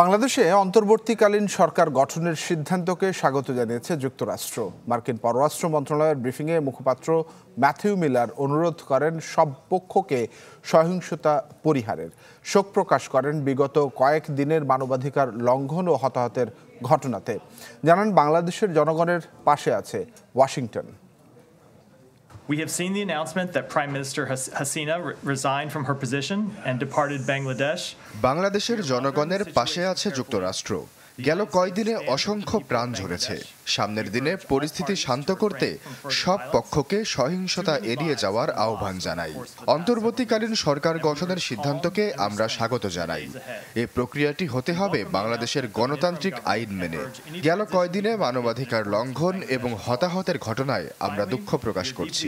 বাংলাদেশে অন্তর্বর্তীকালীন সরকার গঠনের সিদ্ধান্তকে স্বাগত জানিয়েছে যুক্তরাষ্ট্র মার্কিন পররাষ্ট্র মন্ত্রণালয়ের ব্রিফিংয়ে মুখপাত্র ম্যাথিউ মিলার অনুরোধ করেন সব পক্ষকে সহিংসতা পরিহারের শোক প্রকাশ করেন বিগত কয়েক দিনের মানবাধিকার লঙ্ঘন ও হতাহতের ঘটনাতে জানান বাংলাদেশের জনগণের পাশে আছে Washington We have seen the announcement that Prime Minister Hasina resigned from her position and departed Bangladesh. বাংলাদেশের জনগণের পাশে আছে যুক্তরাষ্ট্র গেল কয়দিনে অসংখ্য প্রাণ ঝরেছে সামনের দিনে পরিস্থিতি শান্ত করতে সব পক্ষকে সহিংসতা এড়িয়ে যাওয়ার আহ্বান জানাই অন্তর্বর্তীকালীন সরকার গঠনের সিদ্ধান্তকে আমরা স্বাগত জানাই এ প্রক্রিয়াটি হতে হবে বাংলাদেশের গণতান্ত্রিক আইন মেনে গেল কয়দিনে মানবাধিকার লঙ্ঘন এবং হতাহতের ঘটনায় আমরা দুঃখ প্রকাশ করছি